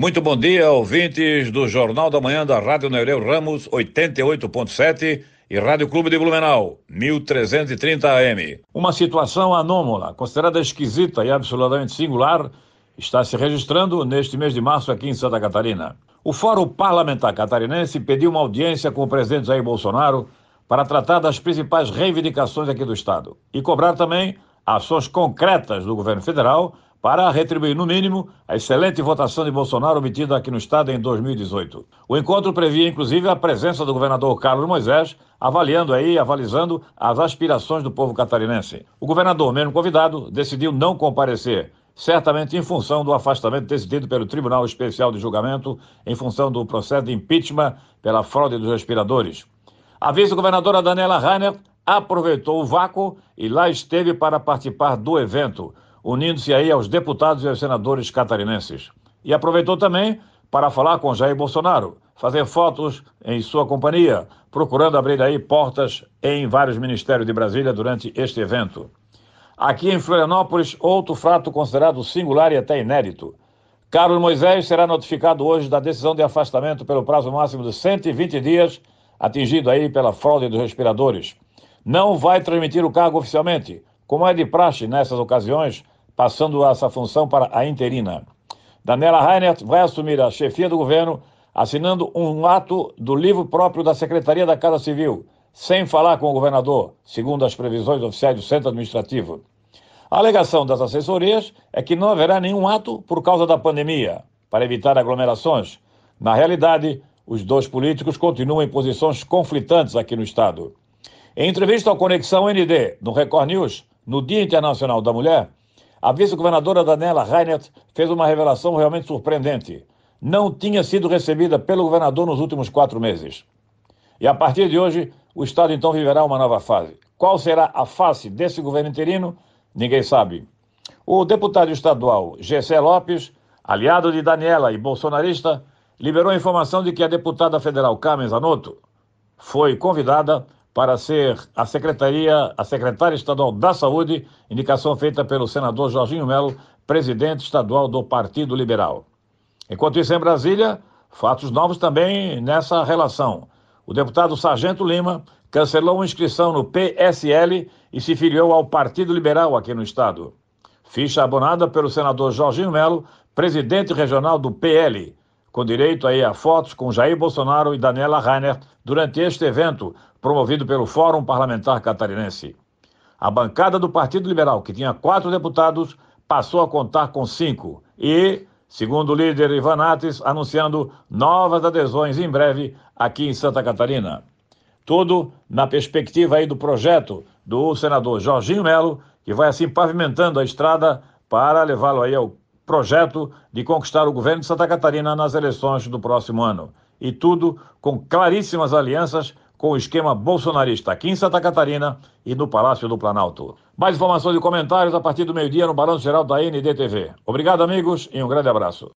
Muito bom dia, ouvintes do Jornal da Manhã da Rádio Nereu Ramos, 88.7 e Rádio Clube de Blumenau, 1330 AM. Uma situação anômala, considerada esquisita e absolutamente singular, está se registrando neste mês de março aqui em Santa Catarina. O Fórum Parlamentar Catarinense pediu uma audiência com o presidente Jair Bolsonaro para tratar das principais reivindicações aqui do Estado e cobrar também ações concretas do governo federal para retribuir, no mínimo, a excelente votação de Bolsonaro obtida aqui no Estado em 2018. O encontro previa, inclusive, a presença do governador Carlos Moisés, avaliando aí, avalizando as aspirações do povo catarinense. O governador, mesmo convidado, decidiu não comparecer, certamente em função do afastamento decidido pelo Tribunal Especial de Julgamento em função do processo de impeachment pela fraude dos respiradores. A vice-governadora Daniela Rainer aproveitou o vácuo e lá esteve para participar do evento unindo-se aí aos deputados e aos senadores catarinenses. E aproveitou também para falar com Jair Bolsonaro, fazer fotos em sua companhia, procurando abrir aí portas em vários ministérios de Brasília durante este evento. Aqui em Florianópolis, outro fato considerado singular e até inédito. Carlos Moisés será notificado hoje da decisão de afastamento pelo prazo máximo de 120 dias, atingido aí pela fraude dos respiradores. Não vai transmitir o cargo oficialmente, como é de praxe nessas ocasiões, passando essa função para a interina. Daniela Reinert vai assumir a chefia do governo, assinando um ato do livro próprio da Secretaria da Casa Civil, sem falar com o governador, segundo as previsões oficiais do Centro Administrativo. A alegação das assessorias é que não haverá nenhum ato por causa da pandemia, para evitar aglomerações. Na realidade, os dois políticos continuam em posições conflitantes aqui no Estado. Em entrevista ao Conexão ND, no Record News, no Dia Internacional da Mulher, a vice-governadora Daniela Reinert fez uma revelação realmente surpreendente. Não tinha sido recebida pelo governador nos últimos quatro meses. E a partir de hoje, o Estado então viverá uma nova fase. Qual será a face desse governo interino? Ninguém sabe. O deputado estadual Gessé Lopes, aliado de Daniela e bolsonarista, liberou a informação de que a deputada federal Carmen Zanotto foi convidada para ser a secretaria, a secretária estadual da Saúde, indicação feita pelo senador Jorginho Melo, presidente estadual do Partido Liberal. Enquanto isso em Brasília, fatos novos também nessa relação. O deputado Sargento Lima cancelou inscrição no PSL e se filiou ao Partido Liberal aqui no estado. Ficha abonada pelo senador Jorginho Melo, presidente regional do PL, com direito aí a fotos com Jair Bolsonaro e Daniela Rainer durante este evento, promovido pelo Fórum Parlamentar Catarinense. A bancada do Partido Liberal, que tinha quatro deputados, passou a contar com cinco e, segundo o líder Ivan Atis, anunciando novas adesões em breve aqui em Santa Catarina. Tudo na perspectiva aí do projeto do senador Jorginho Melo, que vai assim pavimentando a estrada para levá-lo aí ao projeto de conquistar o governo de Santa Catarina nas eleições do próximo ano. E tudo com claríssimas alianças com o esquema bolsonarista aqui em Santa Catarina e no Palácio do Planalto. Mais informações e comentários a partir do meio-dia no Balanço Geral da NDTV. Obrigado, amigos, e um grande abraço.